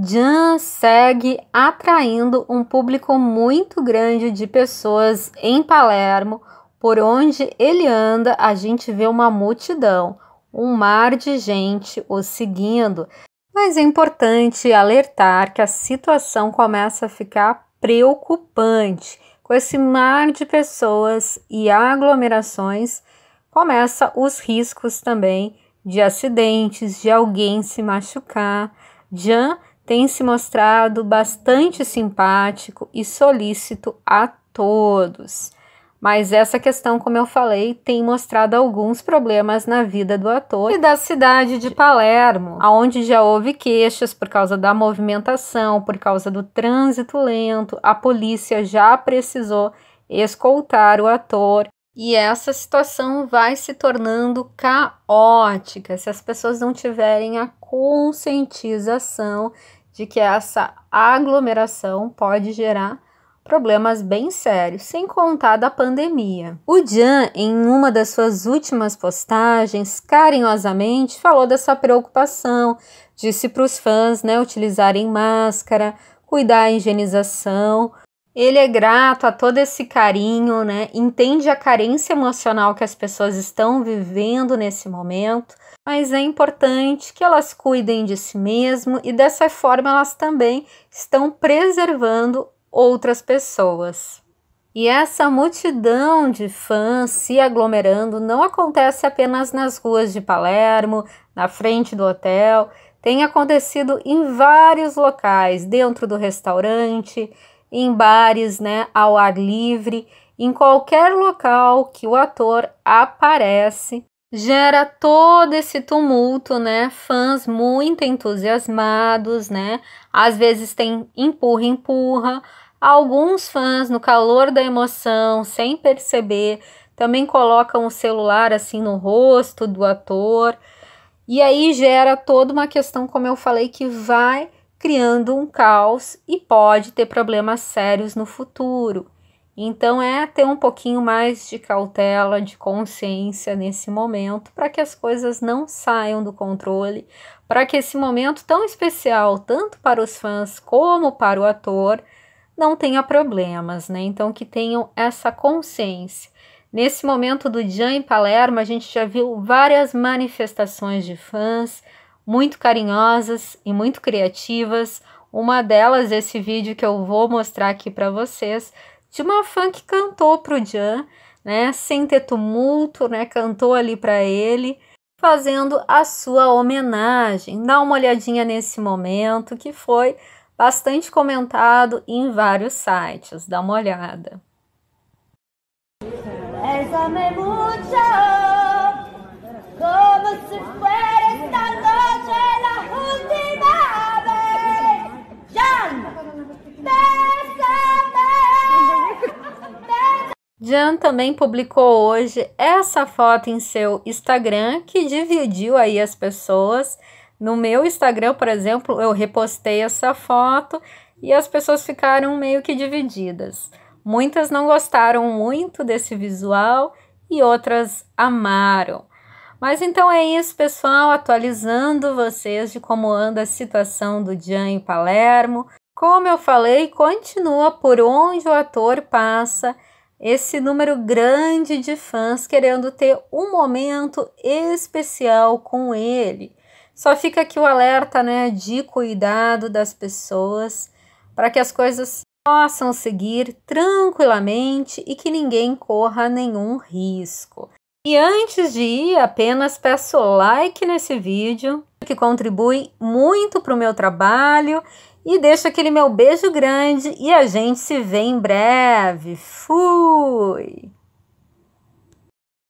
Jan segue atraindo um público muito grande de pessoas em Palermo, por onde ele anda, a gente vê uma multidão, um mar de gente o seguindo. Mas é importante alertar que a situação começa a ficar preocupante. Com esse mar de pessoas e aglomerações, começa os riscos também de acidentes, de alguém se machucar. Jan tem se mostrado bastante simpático e solícito a todos. Mas essa questão, como eu falei, tem mostrado alguns problemas na vida do ator e da cidade de Palermo, aonde já houve queixas por causa da movimentação, por causa do trânsito lento, a polícia já precisou escoltar o ator. E essa situação vai se tornando caótica se as pessoas não tiverem a conscientização de que essa aglomeração pode gerar problemas bem sérios, sem contar da pandemia. O Jan, em uma das suas últimas postagens, carinhosamente falou dessa preocupação, disse para os fãs né, utilizarem máscara, cuidar da higienização, ele é grato a todo esse carinho, né? Entende a carência emocional que as pessoas estão vivendo nesse momento, mas é importante que elas cuidem de si mesmo e dessa forma elas também estão preservando outras pessoas. E essa multidão de fãs se aglomerando não acontece apenas nas ruas de Palermo, na frente do hotel, tem acontecido em vários locais, dentro do restaurante, em bares, né, ao ar livre, em qualquer local que o ator aparece, gera todo esse tumulto, né? Fãs muito entusiasmados, né? Às vezes tem empurra, empurra. Alguns fãs, no calor da emoção, sem perceber, também colocam o celular assim no rosto do ator. E aí gera toda uma questão, como eu falei, que vai criando um caos e pode ter problemas sérios no futuro. Então é ter um pouquinho mais de cautela, de consciência nesse momento, para que as coisas não saiam do controle, para que esse momento tão especial, tanto para os fãs como para o ator, não tenha problemas, né? Então que tenham essa consciência. Nesse momento do Jean em Palermo, a gente já viu várias manifestações de fãs, muito carinhosas e muito criativas. Uma delas, esse vídeo que eu vou mostrar aqui para vocês, de uma fã que cantou pro Jan, né, sem ter tumulto, né, cantou ali para ele, fazendo a sua homenagem. Dá uma olhadinha nesse momento que foi bastante comentado em vários sites. Dá uma olhada. Essa Jan também publicou hoje essa foto em seu Instagram, que dividiu aí as pessoas. No meu Instagram, por exemplo, eu repostei essa foto e as pessoas ficaram meio que divididas. Muitas não gostaram muito desse visual e outras amaram. Mas então é isso, pessoal, atualizando vocês de como anda a situação do Jan em Palermo. Como eu falei, continua por onde o ator passa esse número grande de fãs querendo ter um momento especial com ele. Só fica aqui o alerta, né, de cuidado das pessoas para que as coisas possam seguir tranquilamente e que ninguém corra nenhum risco. E antes de ir, apenas peço like nesse vídeo, que contribui muito para o meu trabalho. E deixo aquele meu beijo grande e a gente se vê em breve. Fui!